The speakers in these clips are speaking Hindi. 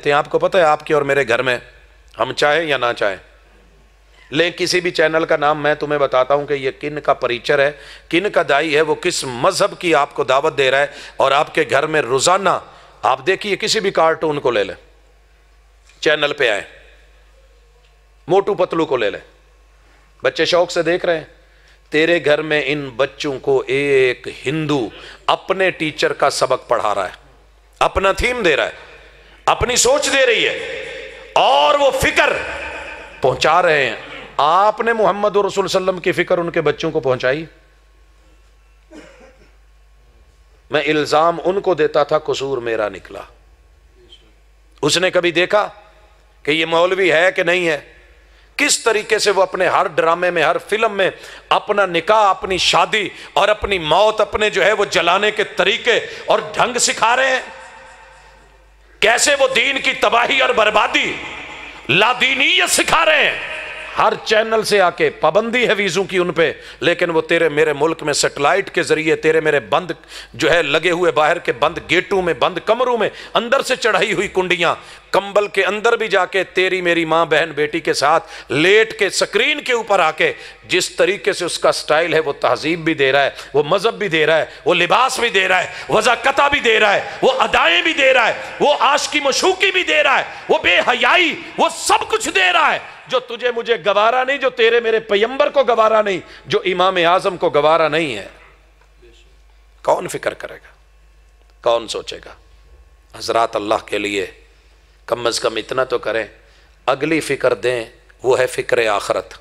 तो आपको पता है आपके और मेरे घर में हम चाहे या ना चाहे ले किसी भी चैनल का नाम मैं तुम्हें बताता हूं कि ये किन का परिचर है किन का दाई है वो किस मजहब की आपको दावत दे रहा है और आपके घर में रोजाना आप देखिए किसी भी कार्टून को ले ले चैनल पे आए मोटू पतलू को ले लें बच्चे शौक से देख रहे हैं तेरे घर में इन बच्चों को एक हिंदू अपने टीचर का सबक पढ़ा रहा है अपना थीम दे रहा है अपनी सोच दे रही है और वो फिक्र पहुंचा रहे हैं आपने मोहम्मद रसूल सल्लम की फिक्र उनके बच्चों को पहुंचाई मैं इल्जाम उनको देता था कसूर मेरा निकला उसने कभी देखा कि ये मौलवी है कि नहीं है किस तरीके से वो अपने हर ड्रामे में हर फिल्म में अपना निकाह अपनी शादी और अपनी मौत अपने जो है वो जलाने के तरीके और ढंग सिखा रहे हैं कैसे वो दीन की तबाही और बर्बादी लादीनीय सिखा रहे हैं हर चैनल से आके पाबंदी है वीज़ों की उन पे लेकिन वो तेरे मेरे मुल्क में सेटेलाइट के ज़रिए तेरे मेरे बंद जो है लगे हुए बाहर के बंद गेटों में बंद कमरों में अंदर से चढ़ाई हुई कुंडियाँ कंबल के अंदर भी जाके तेरी मेरी माँ बहन बेटी के साथ लेट के स्क्रीन के ऊपर आके जिस तरीके से उसका स्टाइल है वो तहजीब भी दे रहा है वो मज़हब भी दे रहा है वो लिबास भी दे रहा है वजाकता भी दे रहा है वो अदाएँ भी दे रहा है वो आश की मशूकी भी दे रहा है वो बेहयाई वो सब कुछ दे रहा है जो तुझे मुझे गवारा नहीं जो तेरे मेरे पैयंबर को गवारा नहीं जो इमाम आजम को गवारा नहीं है कौन फिक्र करेगा कौन सोचेगा हजरात अल्लाह के लिए कम अज़ कम इतना तो करें अगली फ़िक्र दें वो है फ़िक्र आखरत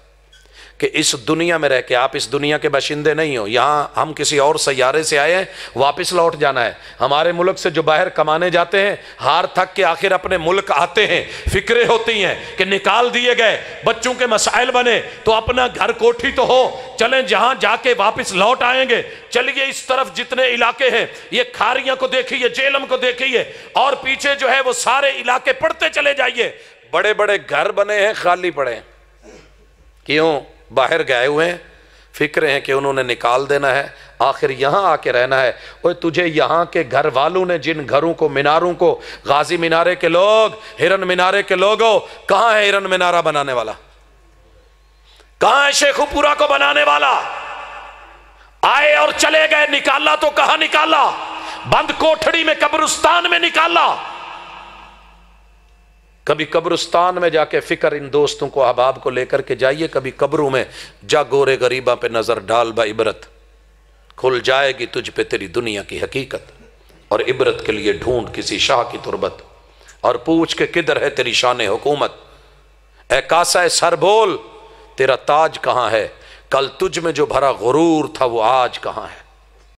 कि इस दुनिया में रह के आप इस दुनिया के बाशिंदे नहीं हो यहाँ हम किसी और सैारे से आए हैं वापस लौट जाना है हमारे मुल्क से जो बाहर कमाने जाते हैं हार थक के आखिर अपने मुल्क आते हैं फिक्रें होती हैं कि निकाल दिए गए बच्चों के मसाइल बने तो अपना घर कोठी तो हो चलें जहाँ जाके वापस लौट आएंगे चलिए इस तरफ जितने इलाके हैं ये खारियां को देखिए जेलम को देखिए और पीछे जो है वो सारे इलाके पढ़ते चले जाइए बड़े बड़े घर बने हैं खाली पड़े हैं क्यों बाहर गए हुए हैं फिक्र हैं कि उन्होंने निकाल देना है आखिर यहाँ आके रहना है और तुझे यहाँ के घर वालों ने जिन घरों को मीनारों को गाजी मीनारे के लोग हिरन मीनारे के लोगों कहाँ है हिरन मीनारा बनाने वाला कहाँ है शेखुपुरा को बनाने वाला आए और चले गए निकाला तो कहां निकाला बंद कोठड़ी में कब्रिस्तान में निकाला कभी कब्रस्तान में जाके फ़िक्र इन दोस्तों को अहबाब को लेकर के जाइए कभी कब्रों में जा गोरे गरीबा पे नज़र डाल बा इबरत खुल जाएगी तुझ पे तेरी दुनिया की हकीकत और इबरत के लिए ढूंढ किसी शाह की तुरबत और पूछ के किधर है तेरी शान हुकूमत कासा सर बोल तेरा ताज कहाँ है कल तुझ में जो भरा गुरूर था वो आज कहाँ है